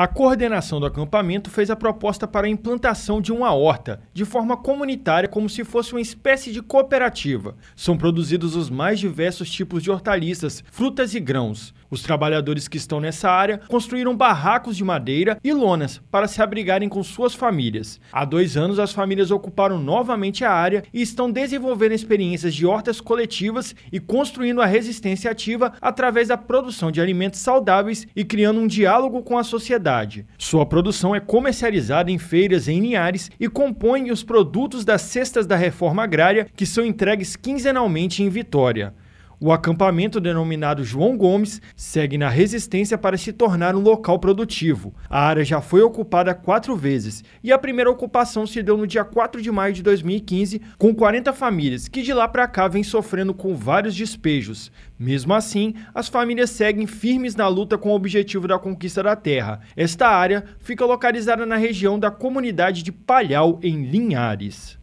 A coordenação do acampamento fez a proposta para a implantação de uma horta, de forma comunitária, como se fosse uma espécie de cooperativa. São produzidos os mais diversos tipos de hortaliças, frutas e grãos. Os trabalhadores que estão nessa área construíram barracos de madeira e lonas para se abrigarem com suas famílias. Há dois anos, as famílias ocuparam novamente a área e estão desenvolvendo experiências de hortas coletivas e construindo a resistência ativa através da produção de alimentos saudáveis e criando um diálogo com a sociedade sua produção é comercializada em feiras em Linhares e compõe os produtos das cestas da reforma agrária que são entregues quinzenalmente em Vitória. O acampamento denominado João Gomes segue na resistência para se tornar um local produtivo. A área já foi ocupada quatro vezes e a primeira ocupação se deu no dia 4 de maio de 2015, com 40 famílias que de lá para cá vêm sofrendo com vários despejos. Mesmo assim, as famílias seguem firmes na luta com o objetivo da conquista da terra. Esta área fica localizada na região da comunidade de Palhau, em Linhares.